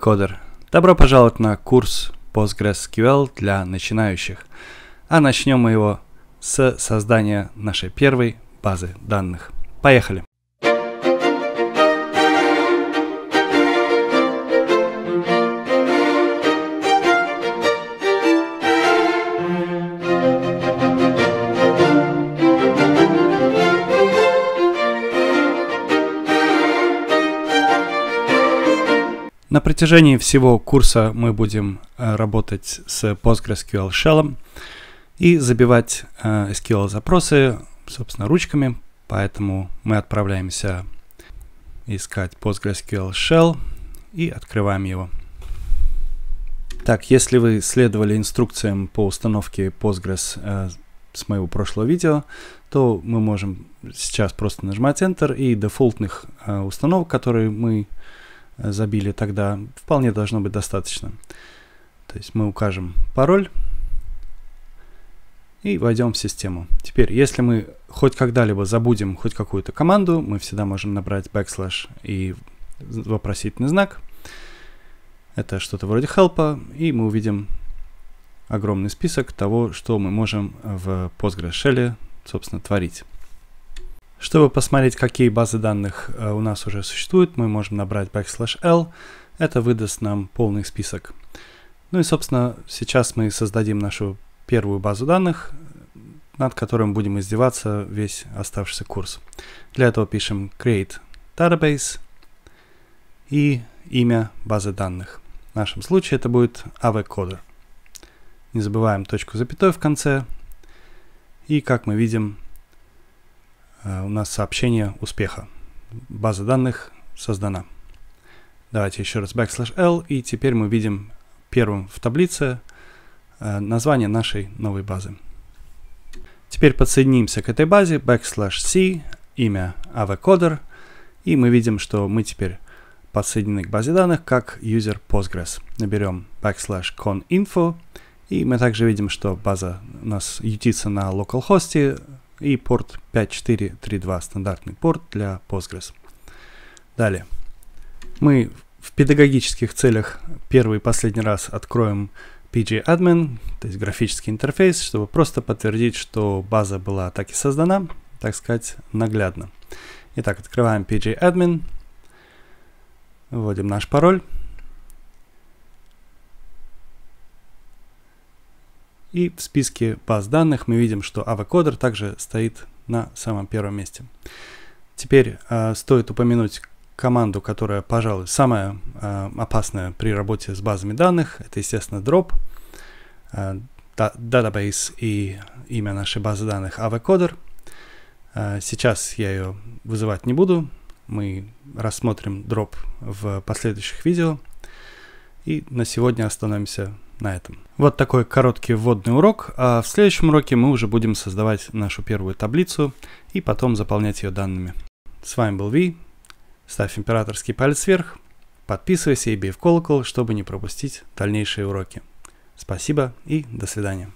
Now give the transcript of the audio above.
кодер? Добро пожаловать на курс PostgreSQL для начинающих. А начнем мы его с создания нашей первой базы данных. Поехали! На протяжении всего курса мы будем э, работать с PostgreSQL Shell и забивать э, SQL запросы, собственно, ручками, поэтому мы отправляемся искать PostgreSQL Shell и открываем его. Так, если вы следовали инструкциям по установке Postgres э, с моего прошлого видео, то мы можем сейчас просто нажимать Enter и дефолтных установок, которые мы забили тогда, вполне должно быть достаточно. То есть мы укажем пароль и войдем в систему. Теперь, если мы хоть когда-либо забудем хоть какую-то команду, мы всегда можем набрать backslash и вопросительный знак. Это что-то вроде help, и мы увидим огромный список того, что мы можем в Postgres Shell, собственно, творить. Чтобы посмотреть, какие базы данных э, у нас уже существуют, мы можем набрать backslash l. Это выдаст нам полный список. Ну и, собственно, сейчас мы создадим нашу первую базу данных, над которым будем издеваться весь оставшийся курс. Для этого пишем create database и имя базы данных. В нашем случае это будет avcoder. Не забываем точку запятой в конце. И, как мы видим, Э, у нас сообщение успеха. База данных создана. Давайте еще раз backslash L, и теперь мы видим первым в таблице э, название нашей новой базы. Теперь подсоединимся к этой базе, backslash C, имя avcoder, и мы видим, что мы теперь подсоединены к базе данных как user Postgres. Наберем backslash con info и мы также видим, что база у нас ютится на localhost, и порт 5432, стандартный порт для Postgres. Далее. Мы в педагогических целях первый и последний раз откроем pgAdmin, то есть графический интерфейс, чтобы просто подтвердить, что база была так и создана, так сказать, наглядно. Итак, открываем pgAdmin, вводим наш пароль. И в списке баз данных мы видим, что AVCoder также стоит на самом первом месте. Теперь э, стоит упомянуть команду, которая, пожалуй, самая э, опасная при работе с базами данных. Это, естественно, drop, э, а, database и имя нашей базы данных avcoder. Э, сейчас я ее вызывать не буду. Мы рассмотрим drop в последующих видео. И на сегодня остановимся на этом. Вот такой короткий вводный урок, а в следующем уроке мы уже будем создавать нашу первую таблицу и потом заполнять ее данными. С вами был Ви, ставь императорский палец вверх, подписывайся и бей в колокол, чтобы не пропустить дальнейшие уроки. Спасибо и до свидания.